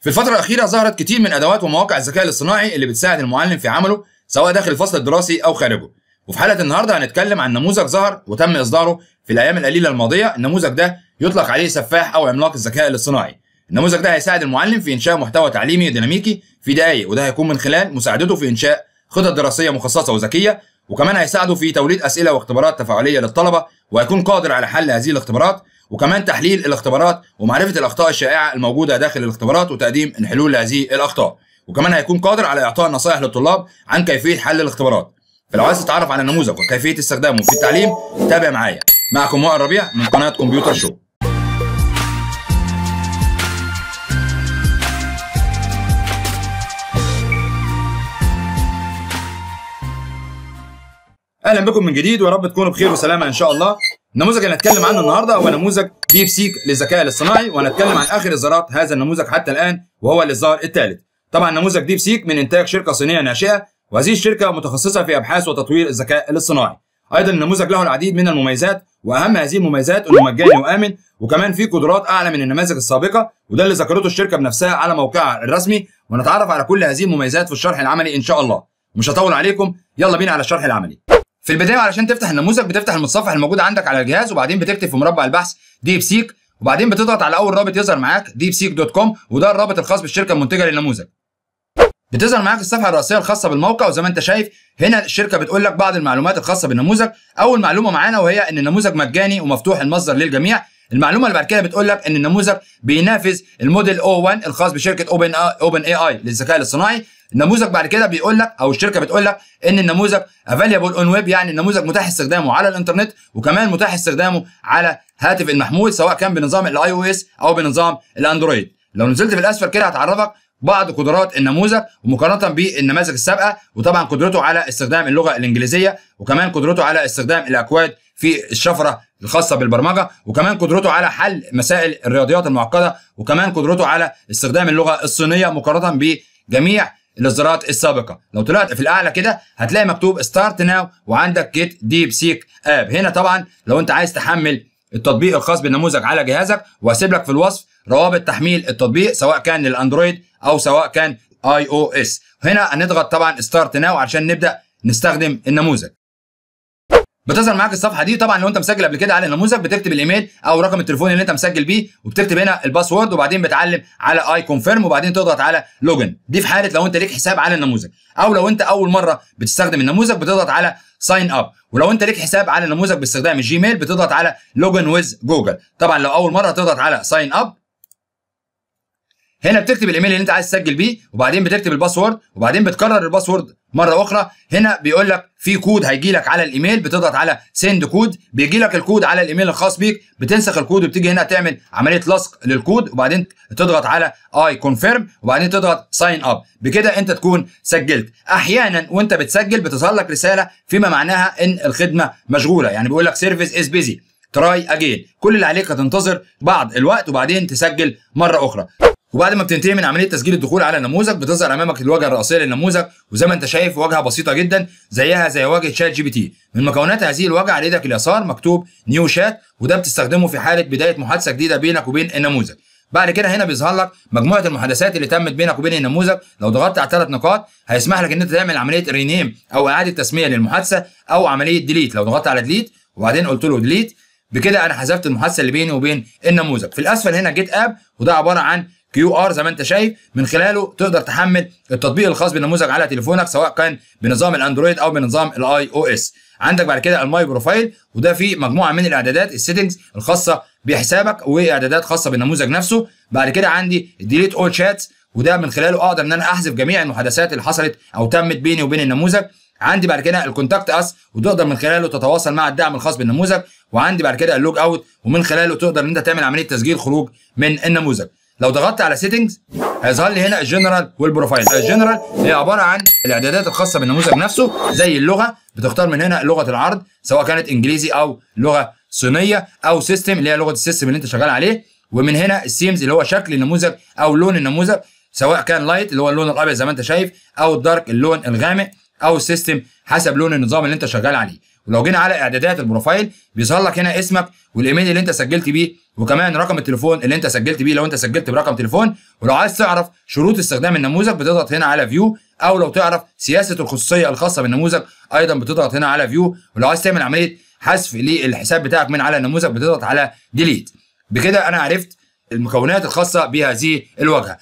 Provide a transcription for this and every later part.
في الفترة الأخيرة ظهرت كتير من أدوات ومواقع الذكاء الاصطناعي اللي بتساعد المعلم في عمله سواء داخل الفصل الدراسي أو خارجه. وفي حلقة النهاردة هنتكلم عن نموذج ظهر وتم إصداره في الأيام القليلة الماضية، النموذج ده يطلق عليه سفاح أو عملاق الذكاء الاصطناعي. النموذج ده هيساعد المعلم في إنشاء محتوى تعليمي ديناميكي في دقايق وده هيكون من خلال مساعدته في إنشاء خطط دراسية مخصصة وذكية وكمان هيساعده في توليد أسئلة واختبارات تفاعلية للطلبة وهيكون قادر على حل هذه الاختبارات وكمان تحليل الاختبارات ومعرفه الاخطاء الشائعه الموجوده داخل الاختبارات وتقديم الحلول لهذه الاخطاء وكمان هيكون قادر على اعطاء نصائح للطلاب عن كيفيه حل الاختبارات فلو عايز تتعرف على النموذج وكيفيه استخدامه في التعليم تابع معايا معكم وائل ربيع من قناه كمبيوتر شو اهلا بكم من جديد ويا رب تكونوا بخير وسلامه ان شاء الله النموذج اللي هنتكلم عنه النهارده هو نموذج بي اف للذكاء الاصطناعي وهنتكلم عن اخر اصدارات هذا النموذج حتى الان وهو الاصدار الثالث. طبعا نموذج ديب سيك من انتاج شركه صينيه ناشئه وهذه الشركه متخصصه في ابحاث وتطوير الذكاء الاصطناعي. ايضا النموذج له العديد من المميزات واهم هذه المميزات انه مجاني وامن وكمان فيه قدرات اعلى من النماذج السابقه وده اللي ذكرته الشركه بنفسها على موقعها الرسمي ونتعرف على كل هذه المميزات في الشرح العملي ان شاء الله. مش هطول عليكم يلا بينا على الشرح العملي. في البدايه علشان تفتح النموذج بتفتح المتصفح الموجود عندك على الجهاز وبعدين بتكتب في مربع البحث ديب سيك وبعدين بتضغط على اول رابط يظهر معاك ديب سيك دوت كوم وده الرابط الخاص بالشركه المنتجه للنموذج بتظهر معاك الصفحه الرئيسيه الخاصه بالموقع وزي ما انت شايف هنا الشركه بتقول لك بعض المعلومات الخاصه بالنموذج اول معلومه معانا وهي ان النموذج مجاني ومفتوح المصدر للجميع المعلومه اللي بعد كده بتقول لك ان النموذج بينافس الموديل او 1 الخاص بشركه اوبن اوبن اي اي للذكاء الاصطناعي النموذج بعد كده بيقول لك او الشركه بتقول لك ان النموذج افاليبل اون ويب يعني النموذج متاح استخدامه على الانترنت وكمان متاح استخدامه على هاتف المحمول سواء كان بنظام الاي او اس او بنظام الاندرويد لو نزلت في الاسفل كده هتعرفك بعض قدرات النموذج ومقارنه بالنماذج السابقه وطبعا قدرته على استخدام اللغه الانجليزيه وكمان قدرته على استخدام الاكواد في الشفره الخاصه بالبرمجه وكمان قدرته على حل مسائل الرياضيات المعقده وكمان قدرته على استخدام اللغه الصينيه مقارنه بجميع الاصدارات السابقه لو طلعت في الاعلى كده هتلاقي مكتوب ستارت ناو وعندك جيت ديب سيك اب هنا طبعا لو انت عايز تحمل التطبيق الخاص بالنموذج على جهازك وهسيب لك في الوصف روابط تحميل التطبيق سواء كان للاندرويد او سواء كان اي او اس هنا هنضغط طبعا ستارت ناو عشان نبدا نستخدم النموذج بتظهر معاك الصفحه دي طبعا لو انت مسجل قبل كده على النموذج بتكتب الايميل او رقم التليفون اللي انت مسجل بيه وبتكتب هنا الباسورد وبعدين بتعلم على اي كونفيرم وبعدين تضغط على لوجن دي في حاله لو انت ليك حساب على النموذج او لو انت اول مره بتستخدم النموذج بتضغط على ساين اب ولو انت ليك حساب على النموذج باستخدام الجيميل بتضغط على لوجن ويز جوجل طبعا لو اول مره تضغط على ساين اب هنا بتكتب الايميل اللي انت عايز تسجل بيه وبعدين بتكتب الباسورد وبعدين بتكرر الباسورد مره اخرى هنا بيقول لك في كود هيجي لك على الايميل بتضغط على سند كود بيجي لك الكود على الايميل الخاص بيك بتنسخ الكود وبتيجي هنا تعمل عمليه لصق للكود وبعدين تضغط على اي كونفيرم وبعدين تضغط ساين اب بكده انت تكون سجلت احيانا وانت بتسجل بتظهر لك رساله فيما معناها ان الخدمه مشغوله يعني بيقول لك سيرفيس از بيزي تراي اجين كل اللي عليك هتنتظر بعض الوقت وبعدين تسجل مره اخرى وبعد ما بتنتهي من عمليه تسجيل الدخول على النموذج بتظهر امامك الواجهه الرئيسيه للنموذج وزي ما انت شايف واجهه بسيطه جدا زيها زي واجهه شات جي بي تي من مكونات هذه الواجهه على ايدك اليسار مكتوب نيو شات وده بتستخدمه في حاله بدايه محادثه جديده بينك وبين النموذج بعد كده هنا بيظهر لك مجموعه المحادثات اللي تمت بينك وبين النموذج لو ضغطت على ثلاث نقاط هيسمح لك ان انت تعمل عمليه رينيم او اعاده تسميه للمحادثه او عمليه ديليت لو ضغطت على ديليت وبعدين قلت له ديليت بكده انا حذفت المحادثه اللي بيني وبين النموذج في الاسفل هنا جيت اب وده عباره عن كيو ار زي ما انت شايف من خلاله تقدر تحمل التطبيق الخاص بالنموذج على تليفونك سواء كان بنظام الاندرويد او بنظام الاي او اس عندك بعد كده الماي بروفايل وده فيه مجموعه من الاعدادات السيتنجز الخاصه بحسابك واعدادات خاصه بالنموذج نفسه بعد كده عندي ديليت اول شاتس وده من خلاله اقدر ان انا احذف جميع المحادثات اللي حصلت او تمت بيني وبين النموذج عندي بعد كده الكونتاكت اس وتقدر من خلاله تتواصل مع الدعم الخاص بالنموذج وعندي بعد كده اللوج اوت ومن خلاله تقدر ان انت تعمل عمليه تسجيل خروج من النموذج لو ضغطت على سيتنجز هيظهر لي هنا الجنرال والبروفايل الجنرال هي عباره عن الاعدادات الخاصه بالنموذج نفسه زي اللغه بتختار من هنا لغه العرض سواء كانت انجليزي او لغه صينيه او سيستم اللي هي لغه السيستم اللي انت شغال عليه ومن هنا السيمز اللي هو شكل النموذج او لون النموذج سواء كان لايت اللي هو اللون الابيض زي ما انت شايف او الدارك اللون الغامق او السيستم حسب لون النظام اللي انت شغال عليه ولو جينا على اعدادات البروفايل بيظهر لك هنا اسمك والايميل اللي انت سجلت بيه وكمان رقم التليفون اللي انت سجلت بيه لو انت سجلت برقم تليفون ولو عايز تعرف شروط استخدام النموذج بتضغط هنا على فيو او لو تعرف سياسه الخصوصيه الخاصه بالنموذج ايضا بتضغط هنا على فيو ولو عايز تعمل عمليه حذف للحساب بتاعك من على النموذج بتضغط على ديليت بكده انا عرفت المكونات الخاصه بهذه الواجهه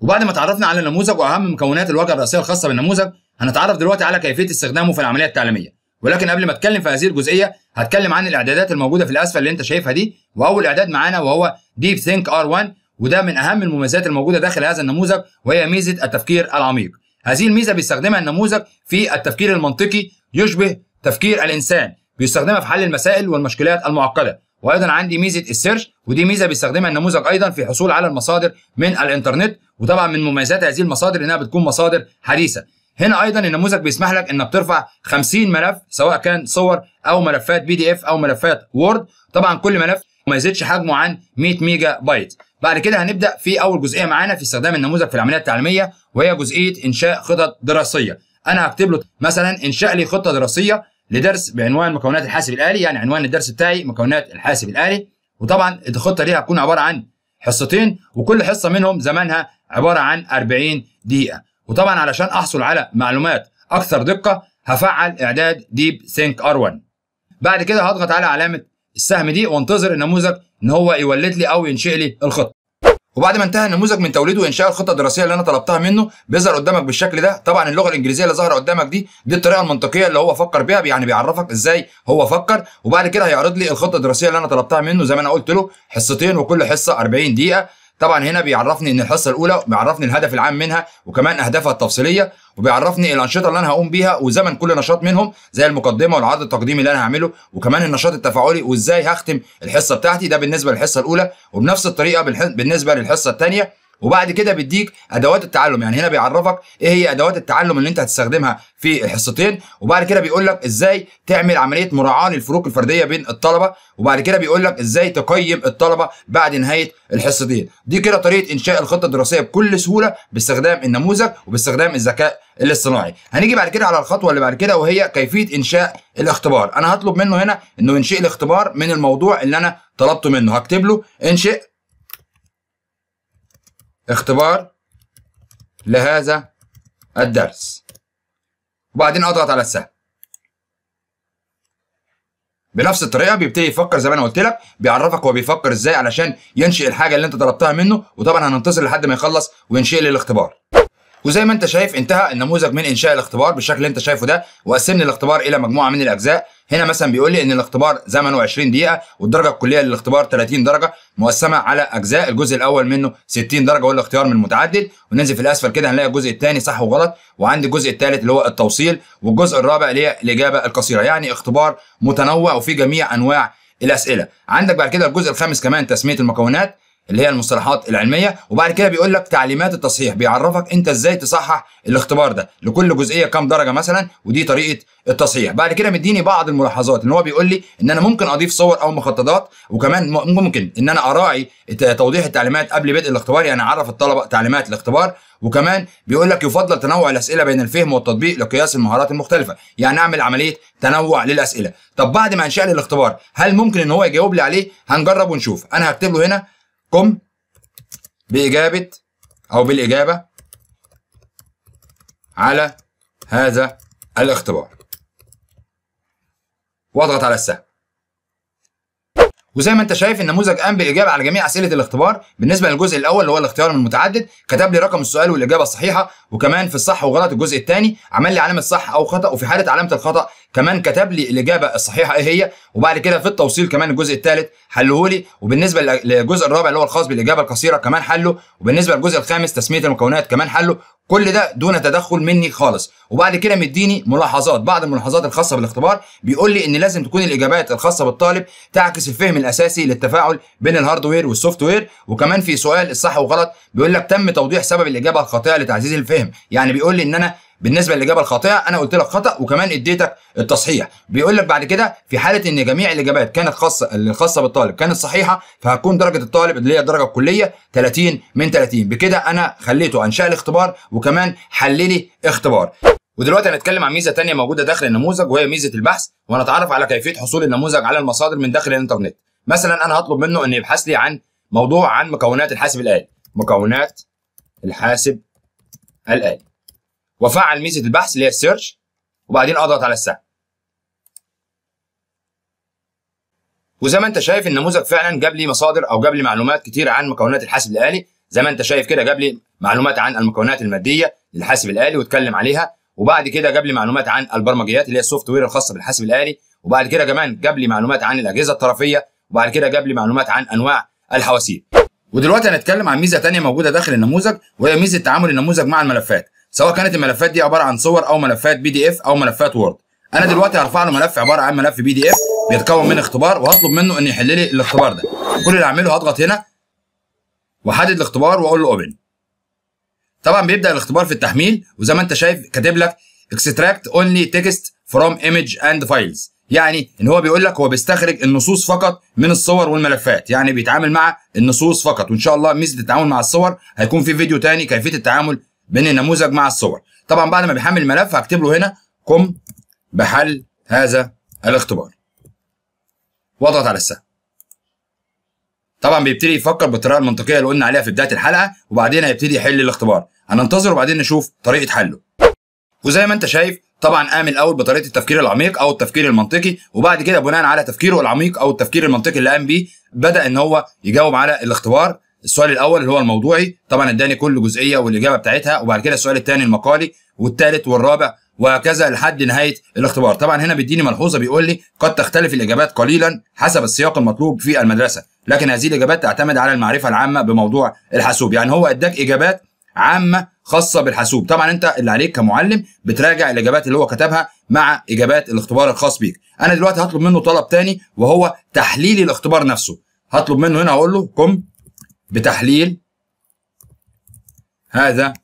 وبعد ما تعرفنا على النموذج واهم مكونات الواجهه الرئيسيه الخاصه بالنموذج هنتعرف دلوقتي على كيفيه استخدامه في العمليه التعليميه ولكن قبل ما اتكلم في هذه الجزئيه هتكلم عن الاعدادات الموجوده في الاسفل اللي انت شايفها دي واول اعداد معانا وهو ديب ثينك ار 1 وده من اهم المميزات الموجوده داخل هذا النموذج وهي ميزه التفكير العميق هذه الميزه بيستخدمها النموذج في التفكير المنطقي يشبه تفكير الانسان بيستخدمها في حل المسائل والمشكلات المعقده وايضا عندي ميزه السيرش ودي ميزه بيستخدمها النموذج ايضا في الحصول على المصادر من الانترنت وطبعا من مميزات هذه المصادر انها بتكون مصادر حديثه هنا ايضا النموذج بيسمح لك انك ترفع 50 ملف سواء كان صور او ملفات بي دي اف او ملفات وورد طبعا كل ملف ما يزيدش حجمه عن 100 ميجا بايت بعد كده هنبدا في اول جزئيه معانا في استخدام النموذج في العمليه التعليميه وهي جزئيه انشاء خطط دراسيه انا هكتب له مثلا انشاء لي خطه دراسيه لدرس بعنوان مكونات الحاسب الالي يعني عنوان الدرس بتاعي مكونات الحاسب الالي وطبعا الخطه دي هتكون عباره عن حصتين وكل حصه منهم زمانها عباره عن 40 دقيقه وطبعا علشان احصل على معلومات اكثر دقه هفعل اعداد ديب سينك ار1 بعد كده هضغط على علامه السهم دي وانتظر النموذج ان هو يولد لي او ينشئ لي الخطه وبعد ما انتهى النموذج من توليده وانشاء الخطه الدراسيه اللي انا طلبتها منه بيظهر قدامك بالشكل ده طبعا اللغه الانجليزيه اللي ظاهره قدامك دي دي الطريقه المنطقيه اللي هو فكر بيها يعني بيعرفك ازاي هو فكر وبعد كده هيعرض لي الخطه الدراسيه اللي انا طلبتها منه زي ما انا قلت له حصتين وكل حصه 40 دقيقه طبعا هنا بيعرفني ان الحصه الاولى بيعرفني الهدف العام منها وكمان اهدافها التفصيليه وبيعرفني الانشطه اللي انا هقوم بيها وزمن كل نشاط منهم زي المقدمه والعرض التقديمي اللي انا هعمله وكمان النشاط التفاعلي وازاي هختم الحصه بتاعتي ده بالنسبه للحصه الاولى وبنفس الطريقه بالنسبه للحصه الثانيه وبعد كده بيديك ادوات التعلم يعني هنا بيعرفك ايه هي ادوات التعلم اللي انت هتستخدمها في الحصتين وبعد كده بيقول لك ازاي تعمل عمليه مراعاه للفروق الفرديه بين الطلبه وبعد كده بيقول لك ازاي تقيم الطلبه بعد نهايه الحصتين دي كده طريقه انشاء الخطه الدراسيه بكل سهوله باستخدام النموذج وباستخدام الذكاء الاصطناعي هنيجي بعد كده على الخطوه اللي بعد كده وهي كيفيه انشاء الاختبار انا هطلب منه هنا انه ينشئ الاختبار من الموضوع اللي انا طلبته منه هكتب له انشئ اختبار لهذا الدرس وبعدين اضغط على السهم بنفس الطريقه بيبتدي يفكر زي ما انا قلت لك بيعرفك هو بيفكر ازاي علشان ينشئ الحاجه اللي انت طلبتها منه وطبعا هننتظر لحد ما يخلص وينشئ لي الاختبار وزي ما انت شايف انتهى النموذج من انشاء الاختبار بالشكل اللي انت شايفه ده وقسمنا الاختبار الى مجموعه من الاجزاء هنا مثلا بيقول لي ان الاختبار زمنه 20 دقيقه والدرجه الكليه للاختبار 30 درجه مقسمه على اجزاء الجزء الاول منه 60 درجه ولا اختيار من متعدد وننزل في الاسفل كده هنلاقي الجزء الثاني صح وغلط وعندي الجزء الثالث اللي هو التوصيل والجزء الرابع اللي هي الاجابه القصيره يعني اختبار متنوع وفي جميع انواع الاسئله عندك بعد كده الجزء الخامس كمان تسميه المكونات اللي هي المصطلحات العلميه وبعد كده بيقول لك تعليمات التصحيح بيعرفك انت ازاي تصحح الاختبار ده لكل جزئيه كام درجه مثلا ودي طريقه التصحيح بعد كده مديني بعض الملاحظات ان هو بيقول لي ان انا ممكن اضيف صور او مخططات وكمان ممكن ان انا اراعي توضيح التعليمات قبل بدء الاختبار يعني اعرف الطلبه تعليمات الاختبار وكمان بيقول لك يفضل تنوع الاسئله بين الفهم والتطبيق لقياس المهارات المختلفه يعني اعمل عمليه تنوع للاسئله طب بعد ما انشئ الاختبار هل ممكن ان هو يجاوب لي عليه هنجرب ونشوف انا هكتب له هنا قم بإجابة أو بالإجابة على هذا الاختبار واضغط على السهم وزي ما انت شايف النموذج قام بالاجابه على جميع اسئله الاختبار بالنسبه للجزء الاول اللي هو الاختيار من المتعدد كتب لي رقم السؤال والاجابه الصحيحه وكمان في الصح وغلط الجزء الثاني عمل لي علامه صح او خطا وفي حاله علامه الخطا كمان كتب لي الاجابه الصحيحه ايه هي وبعد كده في التوصيل كمان الجزء الثالث حله لي وبالنسبه للجزء الرابع اللي هو الخاص بالاجابه القصيره كمان حله وبالنسبه للجزء الخامس تسميه المكونات كمان حله كل ده دون تدخل مني خالص وبعد كده مديني ملاحظات بعض الملاحظات الخاصه بالاختبار بيقول لي ان لازم تكون الاجابات الخاصه بالطالب تعكس الفهم الاساسي للتفاعل بين الهاردوير والسوفت وير وكمان في سؤال الصح وغلط بيقول لك تم توضيح سبب الاجابه الخاطئه لتعزيز الفهم يعني بيقول لي ان انا بالنسبه للاجابه الخاطئه انا قلت لك خطا وكمان اديتك التصحيح بيقول لك بعد كده في حاله ان جميع الاجابات كانت خاصه الخاصه بالطالب كانت صحيحه فهتكون درجه الطالب اللي هي الدرجه الكليه 30 من 30 بكده انا خليته انشا الاختبار وكمان حللي اختبار ودلوقتي هنتكلم عن ميزه ثانيه موجوده داخل النموذج وهي ميزه البحث وهنتعرف على كيفيه حصول النموذج على المصادر من داخل الانترنت مثلا انا هطلب منه ان يبحث لي عن موضوع عن مكونات الحاسب الالي مكونات الحاسب الالي وافعل ميزه البحث اللي هي السيرش وبعدين اضغط على السهم وزي ما انت شايف النموذج فعلا جاب لي مصادر او جاب لي معلومات كتير عن مكونات الحاسب الالي زي ما انت شايف كده جاب لي معلومات عن المكونات الماديه للحاسب الالي واتكلم عليها وبعد كده جاب لي معلومات عن البرمجيات اللي هي السوفت وير الخاصه بالحاسب الالي وبعد كده كمان جاب لي معلومات عن الاجهزه الطرفيه وبعد كده جاب لي معلومات عن انواع الحواسيب ودلوقتي هنتكلم عن ميزه ثانيه موجوده داخل النموذج وهي ميزه تعامل النموذج مع الملفات سواء كانت الملفات دي عباره عن صور او ملفات بي دي اف او ملفات وورد انا دلوقتي هرفع له ملف عباره عن ملف بي دي اف بيتكون من اختبار وهطلب منه ان يحل لي الاختبار ده كل اللي هعمله هضغط هنا واحدد الاختبار واقول له اوبن طبعا بيبدا الاختبار في التحميل وزي ما انت شايف كاتب لك اكستراكت اونلي تكست فروم ايمج اند فايلز يعني ان هو بيقول لك هو بيستخرج النصوص فقط من الصور والملفات يعني بيتعامل مع النصوص فقط وان شاء الله ميزه التعامل مع الصور هيكون في فيديو تاني كيفيه التعامل بين النموذج مع الصور طبعا بعد ما بيحمل الملف هكتب له هنا قم بحل هذا الاختبار واضغط على السهم طبعا بيبتدي يفكر بالطريقه المنطقيه اللي قلنا عليها في بدايه الحلقه وبعدين هيبتدي يحل الاختبار هننتظر وبعدين نشوف طريقه حله وزي ما انت شايف طبعا قام الاول بطريقه التفكير العميق او التفكير المنطقي وبعد كده بناء على تفكيره العميق او التفكير المنطقي اللي قام بيه بدا ان هو يجاوب على الاختبار السؤال الاول اللي هو الموضوعي طبعا اداني كل جزئيه والاجابه بتاعتها وبعد كده السؤال الثاني المقالي والثالث والرابع وهكذا لحد نهايه الاختبار طبعا هنا بيديني ملحوظه بيقول لي قد تختلف الاجابات قليلا حسب السياق المطلوب في المدرسه لكن هذه الاجابات تعتمد على المعرفه العامه بموضوع الحاسوب يعني هو اداك اجابات عامه خاصه بالحاسوب طبعا انت اللي عليك كمعلم بتراجع الاجابات اللي هو كتبها مع اجابات الاختبار الخاص بيك انا دلوقتي هطلب منه طلب تاني وهو تحليل الاختبار نفسه هطلب منه هنا اقول له بتحليل هذا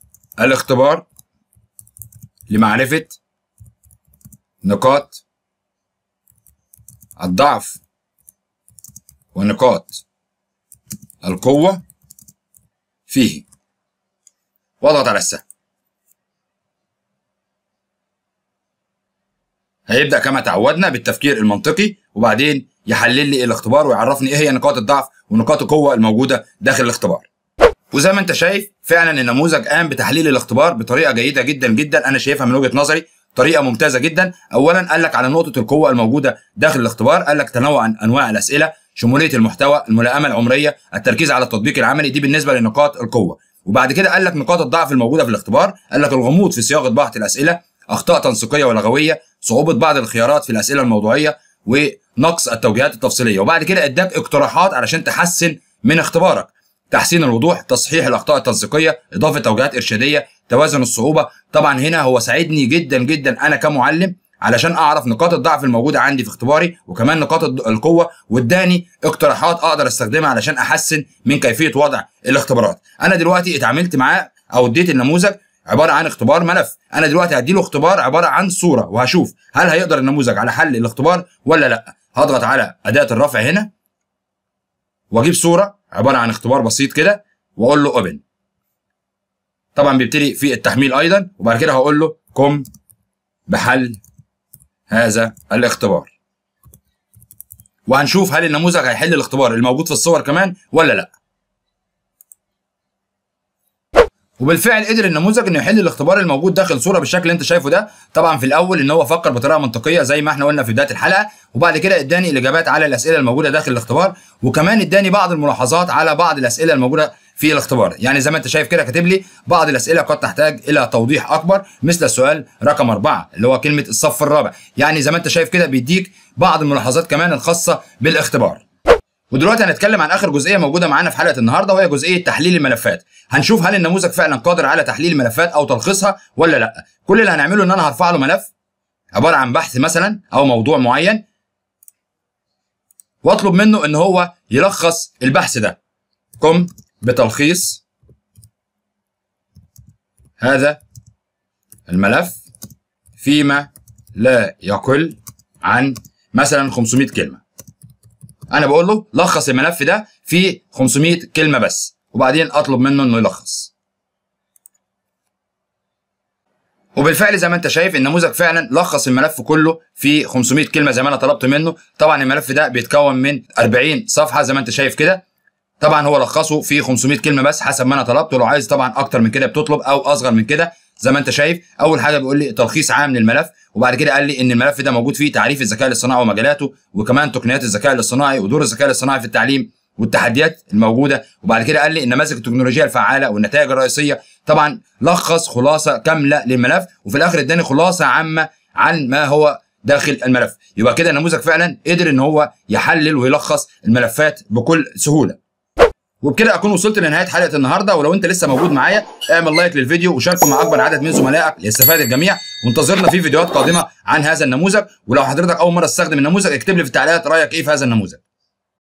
الاختبار لمعرفة نقاط الضعف ونقاط القوة فيه واضغط على السهم هيبدا كما تعودنا بالتفكير المنطقي وبعدين يحلل لي الاختبار ويعرفني ايه هي نقاط الضعف ونقاط القوه الموجوده داخل الاختبار وزي ما انت شايف فعلا النموذج قام بتحليل الاختبار بطريقه جيده جدا جدا انا شايفها من وجهه نظري طريقه ممتازه جدا اولا قال لك على نقطه القوه الموجوده داخل الاختبار قال لك تنوع انواع الاسئله شموليه المحتوى الملائمه العمريه التركيز على التطبيق العملي دي بالنسبه لنقاط القوه وبعد كده قال لك نقاط الضعف الموجوده في الاختبار قال لك الغموض في صياغه بعض الاسئله اخطاء تنسيقيه ولغويه صعوبه بعض الخيارات في الاسئله الموضوعيه ونقص التوجيهات التفصيليه وبعد كده اداك اقتراحات علشان تحسن من اختبارك تحسين الوضوح تصحيح الاخطاء التنسيقيه اضافه توجيهات ارشاديه توازن الصعوبه طبعا هنا هو ساعدني جدا جدا انا كمعلم علشان اعرف نقاط الضعف الموجوده عندي في اختباري وكمان نقاط القوه واداني اقتراحات اقدر استخدمها علشان احسن من كيفيه وضع الاختبارات انا دلوقتي اتعاملت معاه او اديت النموذج عباره عن اختبار ملف انا دلوقتي هديله اختبار عباره عن صوره وهشوف هل هيقدر النموذج على حل الاختبار ولا لا هضغط على اداه الرفع هنا واجيب صوره عباره عن اختبار بسيط كده واقول له اوبن طبعا بيبتدي في التحميل ايضا وبعد كده هقول له قم بحل هذا الاختبار وهنشوف هل النموذج هيحل الاختبار الموجود في الصور كمان ولا لا وبالفعل قدر النموذج انه يحل الاختبار الموجود داخل صوره بالشكل اللي انت شايفه ده طبعا في الاول ان هو فكر بطريقه منطقيه زي ما احنا قلنا في بدايه الحلقه وبعد كده اداني الاجابات على الاسئله الموجوده داخل الاختبار وكمان اداني بعض الملاحظات على بعض الاسئله الموجوده في الاختبار يعني زي ما انت شايف كده كاتب لي بعض الاسئله قد تحتاج الى توضيح اكبر مثل السؤال رقم أربعة اللي هو كلمه الصف الرابع يعني زي ما انت شايف كده بيديك بعض الملاحظات كمان الخاصه بالاختبار ودلوقتي هنتكلم عن اخر جزئيه موجوده معانا في حلقه النهارده وهي جزئيه تحليل الملفات هنشوف هل النموذج فعلا قادر على تحليل الملفات او تلخيصها ولا لا كل اللي هنعمله ان انا هرفع له ملف عباره عن بحث مثلا او موضوع معين واطلب منه ان هو يلخص البحث ده قم بتلخيص هذا الملف فيما لا يقل عن مثلا 500 كلمه انا بقول له لخص الملف ده في 500 كلمه بس وبعدين اطلب منه انه يلخص وبالفعل زي ما انت شايف النموذج فعلا لخص الملف كله في 500 كلمه زي ما انا طلبت منه طبعا الملف ده بيتكون من 40 صفحه زي ما انت شايف كده طبعا هو لخصه في 500 كلمه بس حسب ما انا طلبته لو عايز طبعا اكتر من كده بتطلب او اصغر من كده زي ما انت شايف اول حاجه بيقول لي تلخيص عام للملف وبعد كده قال لي ان الملف ده موجود فيه تعريف الذكاء الاصطناعي ومجالاته وكمان تقنيات الذكاء الاصطناعي ودور الذكاء الاصطناعي في التعليم والتحديات الموجوده وبعد كده قال لي النماذج التكنولوجيه الفعاله والنتائج الرئيسيه طبعا لخص خلاصه كامله للملف وفي الاخر اداني خلاصه عامه عن ما هو داخل الملف يبقى كده النموذج فعلا قدر ان هو يحلل ويلخص الملفات بكل سهوله وبكده اكون وصلت لنهايه حلقه النهارده ولو انت لسه موجود معايا اعمل لايك للفيديو وشاركه مع اكبر عدد من زملائك ليستفاد الجميع وانتظرنا في فيديوهات قادمه عن هذا النموذج ولو حضرتك اول مره تستخدم النموذج اكتب لي في التعليقات رايك ايه في هذا النموذج